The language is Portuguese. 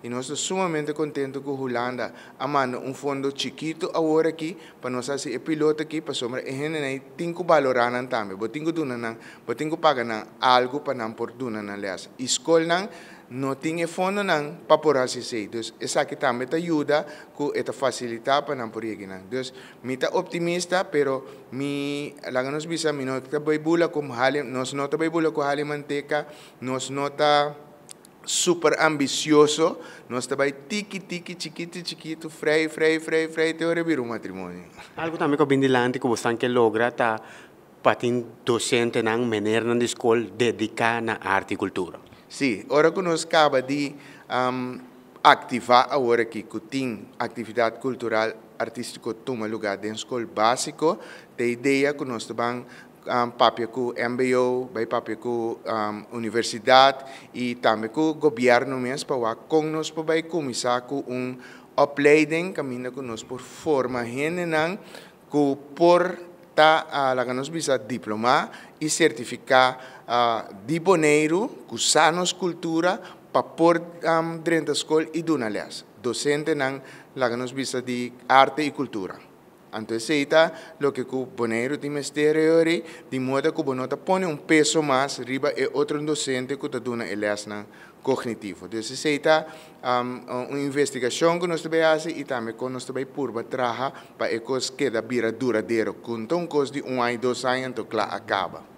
E nós estamos sumamente contentes com a Holanda amando um fundo chiquito agora aqui, para nós fazer é piloto aqui, para sombra, e gente tem que valorar também. Bo tem que donar, bo tem que pagar algo para não por donar, aliás. Escola não tem fundo não para por assistir. Então, essa aqui também te ajuda, com esta facilidade para não por aqui. Então, eu estou optimista, pero mi lá nos visa, mi não está bem bula com halem, nós não está bem bula com halem manteca, nós não está súper ambicioso, nós também tiki tiki chiquito chiquito frei frei frei frei, até ora vir um matrimônio. Algo che que eu come delante que você que logra tá patin docente na maneira na escola dedicar na arte e cultura. Sim, ora que nós acaba de um, ativar agora que tem atividade cultural artístico toma lugar dentro escola básico, tem ideia que nós também um, papiaku MBO, bay papiaku um, universidad e também ku gobyerno mes pa wa kong nos pa bay kumisa ku um opleiding kamina ku nos por forma henenang ku por ta uh, la ganos visa diploma e certifica uh, di boneiro ku sanos cultura pa por um, drenta skol e dunalias docente nang la ganos visa di arte e cultura então antecita, o que cubonero de mesteriori, de modo que bonota põe um peso mais riba e outro docente que está dando elas na cognitivo. Então, se está um, uma investigação que nós vamos fazer e também que nós vamos por traja para que coisa queda vira duradeiro. Então, coisa de um ano, dois anos, então, claro, acaba.